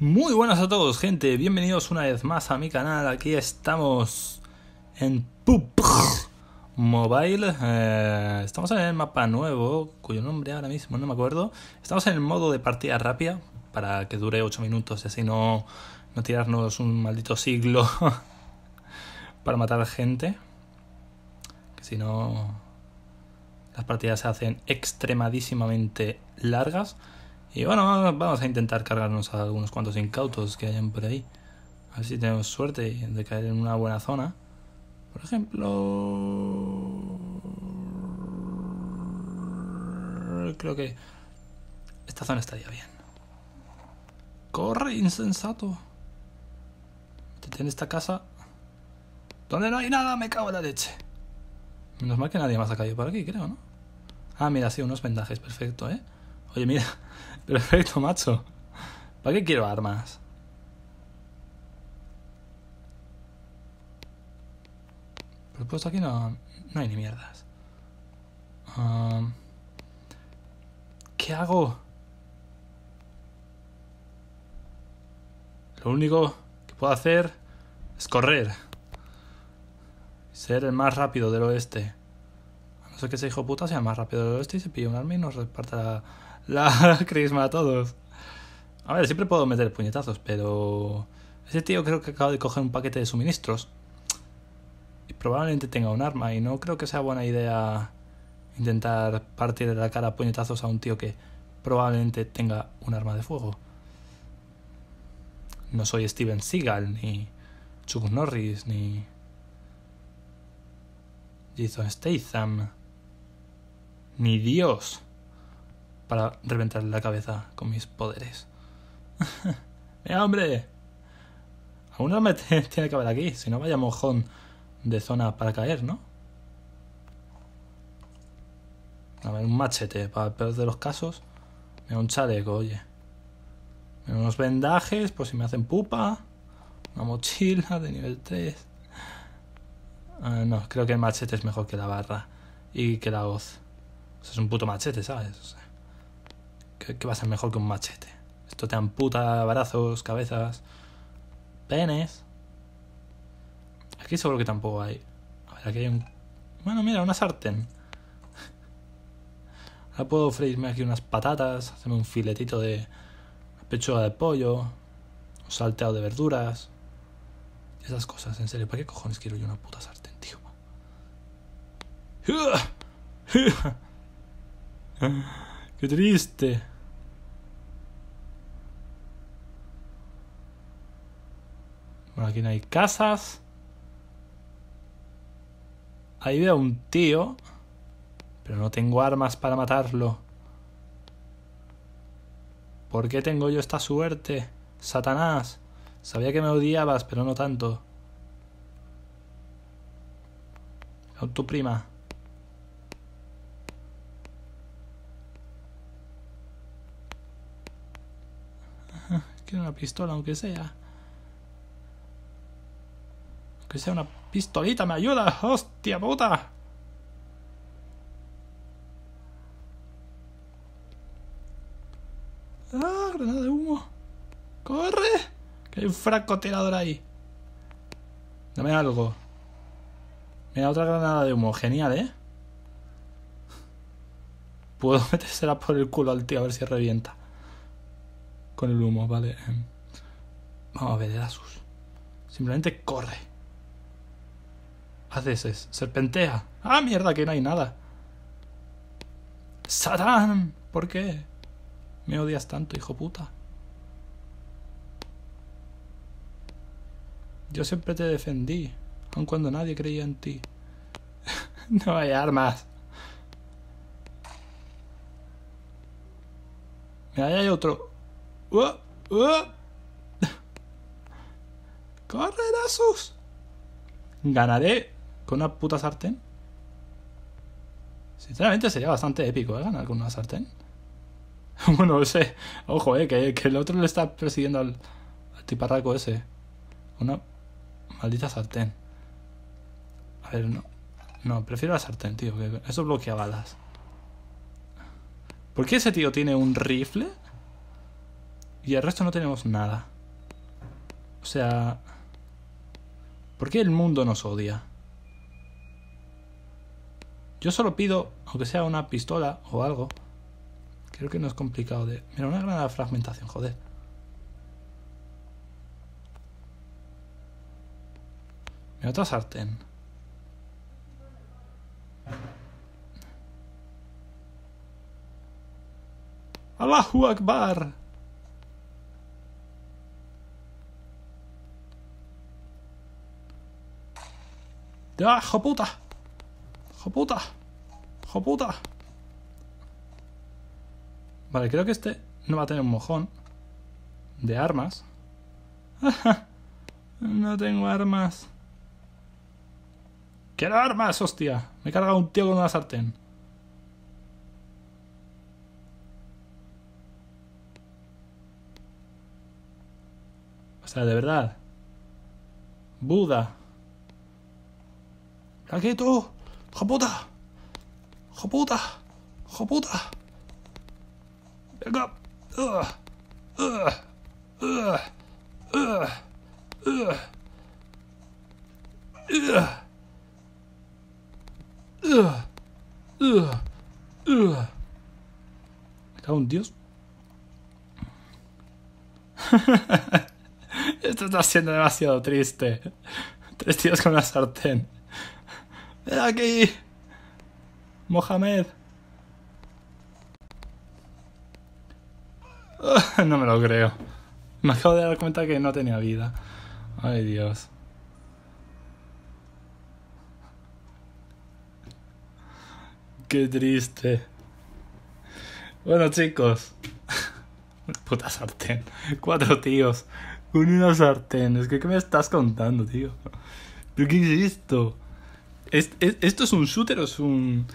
Muy buenas a todos, gente. Bienvenidos una vez más a mi canal. Aquí estamos en PUP Mobile. Eh, estamos en el mapa nuevo, cuyo nombre ahora mismo no me acuerdo. Estamos en el modo de partida rápida, para que dure 8 minutos y así no, no tirarnos un maldito siglo para matar gente. Que si no, las partidas se hacen extremadísimamente largas. Y bueno, vamos a intentar cargarnos a algunos cuantos incautos que hayan por ahí. A ver si tenemos suerte de caer en una buena zona. Por ejemplo... Creo que esta zona estaría bien. ¡Corre, insensato! Tiene en esta casa donde no hay nada, me cago en la leche. Menos mal que nadie más ha caído por aquí, creo, ¿no? Ah, mira, sí, unos vendajes, perfecto, ¿eh? Oye, mira, perfecto, macho. ¿Para qué quiero armas? Por supuesto, aquí no, no hay ni mierdas. Um, ¿Qué hago? Lo único que puedo hacer es correr. Ser el más rápido del oeste. A no ser que ese hijo puta sea el más rápido del oeste y se pille un arma y nos reparta la crisma a todos. A ver, siempre puedo meter puñetazos, pero... Ese tío creo que acaba de coger un paquete de suministros. Y probablemente tenga un arma, y no creo que sea buena idea intentar partir de la cara puñetazos a un tío que probablemente tenga un arma de fuego. No soy Steven Seagal, ni Chuck Norris, ni Jason Statham, ni Dios para reventarle la cabeza con mis poderes. ¡Mira, hombre! Aún me tiene que haber aquí, si no vaya mojón de zona para caer, ¿no? A ver, un machete, para el peor de los casos. Mira, un chaleco, oye. unos vendajes, por si me hacen pupa. Una mochila de nivel 3. Ah, no, creo que el machete es mejor que la barra. Y que la voz. O es un puto machete, ¿sabes? que, va a ser mejor que un machete. Esto te amputa brazos, cabezas, penes. Aquí seguro que tampoco hay. A ver, aquí hay un. Bueno, mira, una sartén. Ahora puedo freírme aquí unas patatas, hacerme un filetito de pechuga de pollo, un salteado de verduras. Esas cosas, en serio, ¿para qué cojones quiero yo una puta sartén, tío? Qué triste. Bueno, aquí no hay casas. Ahí veo a un tío. Pero no tengo armas para matarlo. ¿Por qué tengo yo esta suerte? Satanás. Sabía que me odiabas, pero no tanto. tu prima. Quiero una pistola, aunque sea. Aunque sea una pistolita, me ayuda. ¡Hostia puta! ¡Ah, granada de humo! ¡Corre! Que hay un francotirador ahí. Dame algo. Mira, otra granada de humo. Genial, ¿eh? Puedo metérsela por el culo al tío a ver si revienta con el humo, ¿vale? Em, vamos a ver, el Asus. Simplemente corre. Haces serpentea. ¡Ah, mierda, que no hay nada! ¡Satán! ¿Por qué? Me odias tanto, hijo puta. Yo siempre te defendí, aun cuando nadie creía en ti. no hay armas. Mira, hay otro. Uh, ¡Corre, ¿Ganaré con una puta sartén? Sinceramente sería bastante épico, ¿eh? Ganar con una sartén. bueno, ese... Ojo, ¿eh? Que, el otro le está persiguiendo al, al tiparraco ese. Una maldita sartén. A ver, no. No, prefiero la sartén, tío. Que eso bloquea balas. ¿Por qué ese tío tiene un rifle? Y el resto no tenemos nada. O sea... ¿Por qué el mundo nos odia? Yo solo pido, aunque sea una pistola o algo. Creo que no es complicado de... Mira, una granada fragmentación, joder. Mira, otra sartén. Allahu Akbar. Ah, ¡Jo joputa! ¡Joputa! ¡Joputa! Vale, creo que este no va a tener un mojón de armas. no tengo armas. ¡Quiero armas, hostia! Me he cargado un tío con una sartén. O sea, de verdad. Buda tú, ¡Japuta! ¡Japuta! ¡Japuta! ¡Venga! ¡Ugh! ¡Ugh! ¡Ugh! ¡Ugh! ¡Ugh! ¡Ugh! ¡Ugh! un dios? Esto está siendo demasiado triste. Tres tíos con una sartén aquí! ¡Mohamed! Ah, no me lo creo. Me acabo de dar cuenta que no tenía vida. Ay, Dios. Qué triste. Bueno, chicos. Puta sartén. Cuatro tíos. Con una sartén. Es que, ¿qué me estás contando, tío? ¿Pero qué es esto? esto es un shooter o es un.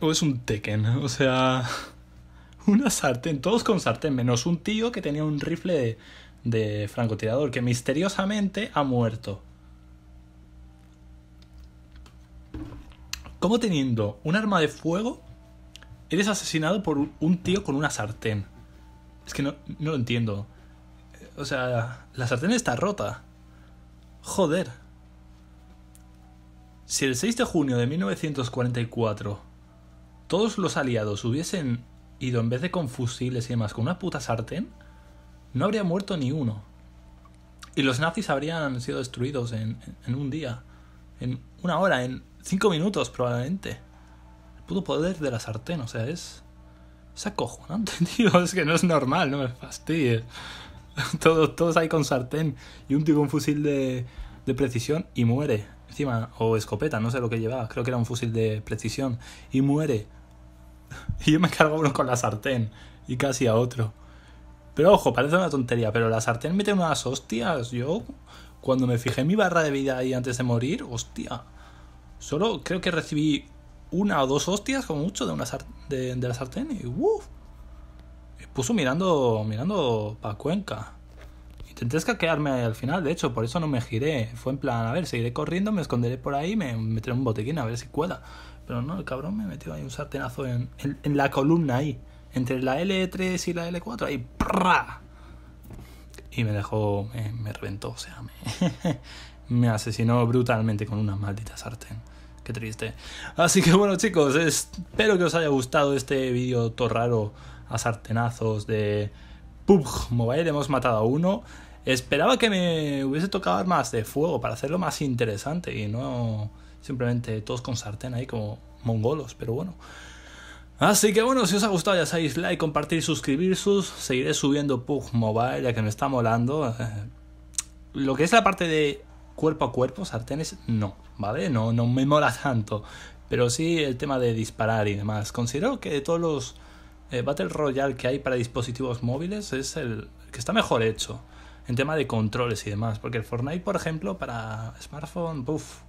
o es un Tekken? O sea. Una sartén, todos con sartén, menos un tío que tenía un rifle de, francotirador que misteriosamente ha muerto. ¿Cómo teniendo un arma de fuego eres asesinado por un tío con una sartén? Es que no, no lo entiendo. O sea, la sartén está rota. Joder. Si el 6 de junio de 1944 todos los aliados hubiesen ido en vez de con fusiles y demás con una puta sartén, no habría muerto ni uno. Y los nazis habrían sido destruidos en, un día, en una hora, en cinco minutos probablemente. El puto poder de la sartén, o sea, es... Es acojonante, tío, es que no es normal, no me fastidies. Todos, todos ahí con sartén y un tipo con fusil de precisión y muere o escopeta, no sé lo que llevaba, creo que era un fusil de precisión, y muere. Y yo me cargo uno con la sartén, y casi a otro. Pero ojo, parece una tontería, pero la sartén mete unas hostias. Yo, cuando me fijé en mi barra de vida ahí antes de morir, hostia. Solo creo que recibí una o dos hostias, como mucho, de, una de, la sartén, y uff. puso mirando, mirando pa Cuenca. Intenté ahí al final, de hecho, por eso no me giré. Fue en plan, a ver, seguiré corriendo, me esconderé por ahí, me meteré un botiquín a ver si cuela. Pero no, el cabrón me metió ahí un sartenazo en, en, la columna ahí. Entre la L3 y la L4, ahí, ¡prra! Y me dejó, me, reventó, o sea, me, asesinó brutalmente con una maldita sartén. Qué triste. Así que bueno chicos, espero que os haya gustado este vídeo todo raro a sartenazos de... PUBG Mobile hemos matado a uno. Esperaba que me hubiese tocado armas de fuego para hacerlo más interesante y no simplemente todos con sartén ahí como mongolos, pero bueno. Así que bueno, si os ha gustado ya sabéis like, compartir, suscribir, sus, seguiré subiendo Pug Mobile ya que me está molando. Eh, lo que es la parte de cuerpo a cuerpo, sartenes, no, ¿vale? No, no me mola tanto. Pero sí el tema de disparar y demás. Considero que de todos los eh, Battle Royale que hay para dispositivos móviles es el que está mejor hecho en tema de controles y demás. Porque el Fortnite, por ejemplo, para smartphone, buf.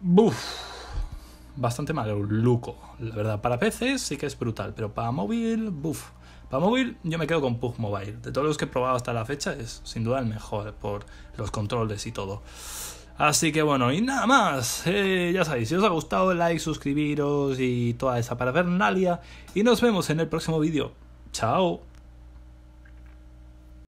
Buf. Bastante malo, luco, la verdad. Para PC sí que es brutal, pero para móvil, buf. Para móvil yo me quedo con Pug Mobile. De todos los que he probado hasta la fecha es sin duda el mejor por los controles y todo. Así que bueno, y nada más. Eh, ya sabéis, si os ha gustado, like, suscribiros y toda esa para ver Nalia. Y nos vemos en el próximo vídeo. Chao.